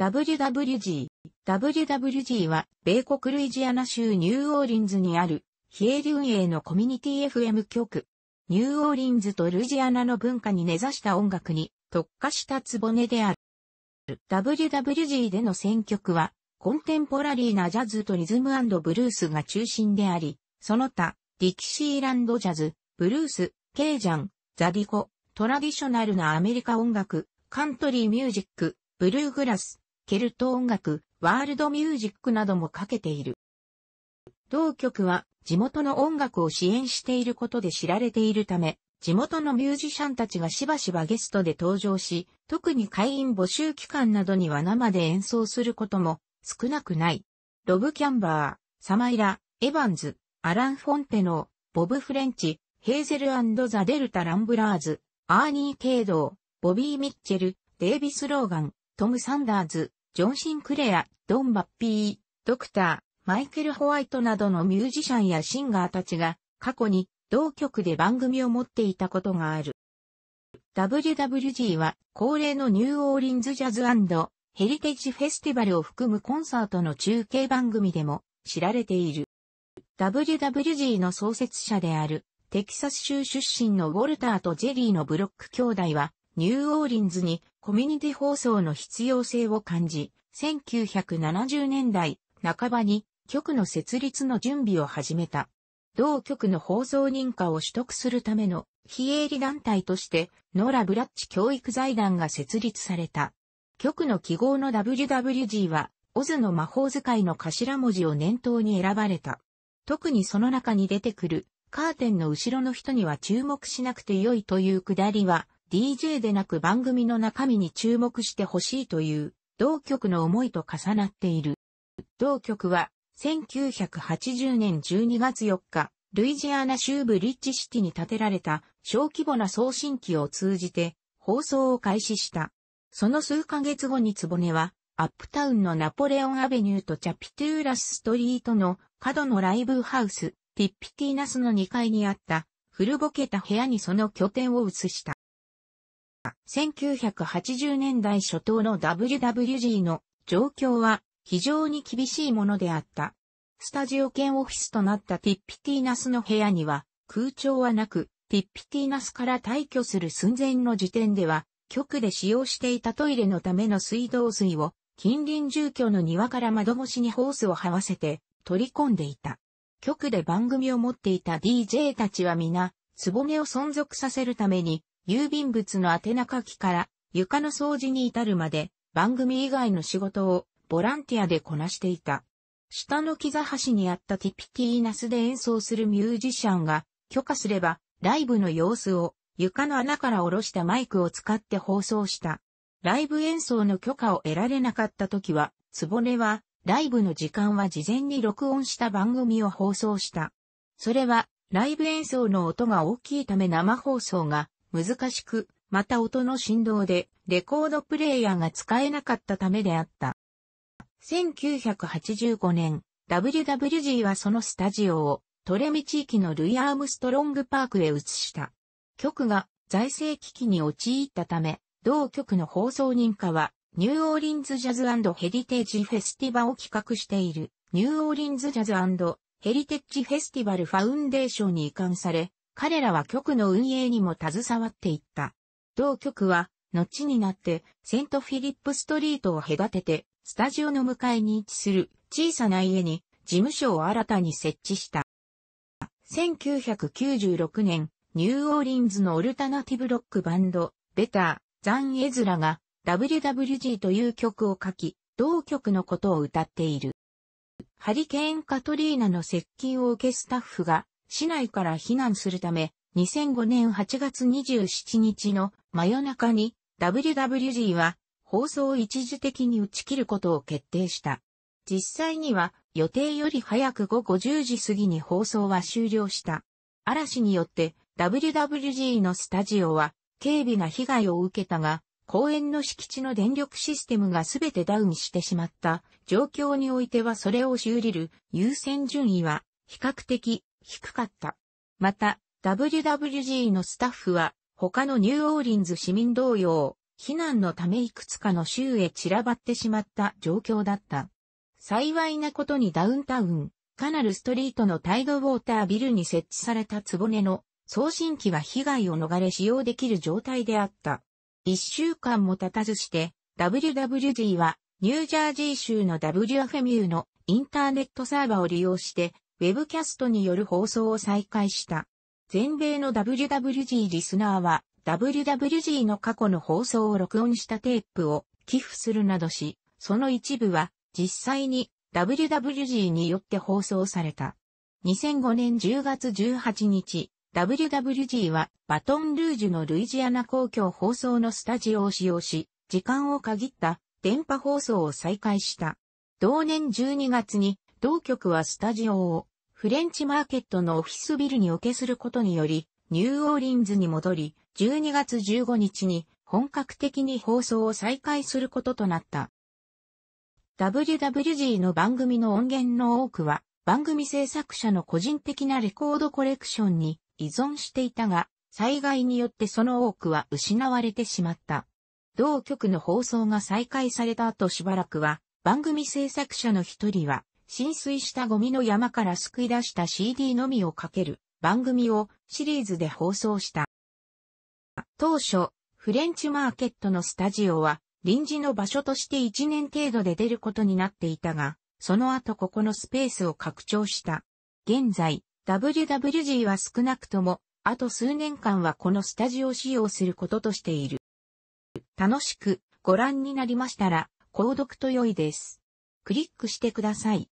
WWG。WWG は、米国ルイジアナ州ニューオーリンズにある、非営利運営のコミュニティ FM 局。ニューオーリンズとルイジアナの文化に根ざした音楽に特化したつぼねである。WWG での選曲は、コンテンポラリーなジャズとリズムブルースが中心であり、その他、ディキシーランドジャズ、ブルース、ケージャン、ザディコ、トラディショナルなアメリカ音楽、カントリーミュージック、ブルーグラス、ケルト音楽、ワールドミュージックなどもかけている。同局は地元の音楽を支援していることで知られているため、地元のミュージシャンたちがしばしばゲストで登場し、特に会員募集期間などには生で演奏することも少なくない。ロブ・キャンバー、サマイラ、エヴァンズ、アラン・フォンテノー、ボブ・フレンチ、ヘーゼルザ・デルタ・ランブラーズ、アーニー・ケイドー、ボビー・ミッチェル、デイビス・ローガン、トム・サンダーズ、ジョン・シンクレア、ドン・バッピー、ドクター、マイケル・ホワイトなどのミュージシャンやシンガーたちが過去に同局で番組を持っていたことがある。WWG は恒例のニューオーリンズジャズヘリテージフェスティバルを含むコンサートの中継番組でも知られている。WWG の創設者であるテキサス州出身のウォルターとジェリーのブロック兄弟はニューオーリンズにコミュニティ放送の必要性を感じ、1970年代半ばに局の設立の準備を始めた。同局の放送認可を取得するための非営利団体として、ノラ・ブラッチ教育財団が設立された。局の記号の WWG は、オズの魔法使いの頭文字を念頭に選ばれた。特にその中に出てくる、カーテンの後ろの人には注目しなくて良いというくだりは、DJ でなく番組の中身に注目してほしいという同局の思いと重なっている。同局は1980年12月4日、ルイジアナ州ブリッジシティに建てられた小規模な送信機を通じて放送を開始した。その数ヶ月後にネは、アップタウンのナポレオンアベニューとチャピトゥーラスストリートの角のライブハウス、ティッピティナスの2階にあった古ぼけた部屋にその拠点を移した。1980年代初頭の WWG の状況は非常に厳しいものであった。スタジオ兼オフィスとなったティッピティナスの部屋には空調はなく、ティッピティナスから退去する寸前の時点では、局で使用していたトイレのための水道水を近隣住居の庭から窓越しにホースを這わせて取り込んでいた。局で番組を持っていた DJ たちは皆、つぼねを存続させるために郵便物の宛名書きから床の掃除に至るまで番組以外の仕事をボランティアでこなしていた。下の木座橋にあったティピティーナスで演奏するミュージシャンが許可すればライブの様子を床の穴から下ろしたマイクを使って放送した。ライブ演奏の許可を得られなかった時は、つぼねはライブの時間は事前に録音した番組を放送した。それはライブ演奏の音が大きいため生放送が難しく、また音の振動でレコードプレイヤーが使えなかったためであった。1985年、WWG はそのスタジオをトレミ地域のルイ・アームストロングパークへ移した。局が財政危機に陥ったため、同局の放送認可はニューオーリンズジャズヘリテージフェスティバを企画しているニューオーリンズジャズヘリテッジフェスティバルファウンデーションに移管され、彼らは局の運営にも携わっていった。同局は、後になって、セントフィリップストリートを隔てて、スタジオの向かいに位置する小さな家に事務所を新たに設置した。1996年、ニューオーリンズのオルタナティブロックバンド、ベター、ザン・エズラが WWG という曲を書き、同曲のことを歌っている。ハリケーン・カトリーナの接近を受けスタッフが市内から避難するため、2005年8月27日の真夜中に WWG は放送を一時的に打ち切ることを決定した。実際には予定より早く午後10時過ぎに放送は終了した。嵐によって WWG のスタジオは警備な被害を受けたが、公園の敷地の電力システムが全てダウンしてしまった状況においてはそれを修理る優先順位は比較的低かった。また、WWG のスタッフは、他のニューオーリンズ市民同様、避難のためいくつかの州へ散らばってしまった状況だった。幸いなことにダウンタウン、カナルストリートのタイドウォータービルに設置された壺根の送信機は被害を逃れ使用できる状態であった。一週間も経たずして、WWG はニュージャージー州の WFMU のインターネットサーバーを利用してウェブキャストによる放送を再開した。全米の WWG リスナーは、WWG の過去の放送を録音したテープを寄付するなどし、その一部は実際に WWG によって放送された。2005年10月18日、WWG はバトンルージュのルイジアナ公共放送のスタジオを使用し、時間を限った電波放送を再開した。同年12月に同局はスタジオをフレンチマーケットのオフィスビルにおけすることにより、ニューオーリンズに戻り、12月15日に本格的に放送を再開することとなった。WWG の番組の音源の多くは、番組制作者の個人的なレコードコレクションに依存していたが、災害によってその多くは失われてしまった。同局の放送が再開された後しばらくは、番組制作者の一人は、浸水したゴミの山から救い出した CD のみをかける番組をシリーズで放送した。当初、フレンチマーケットのスタジオは臨時の場所として1年程度で出ることになっていたが、その後ここのスペースを拡張した。現在、WWG は少なくとも、あと数年間はこのスタジオを使用することとしている。楽しくご覧になりましたら、購読と良いです。クリックしてください。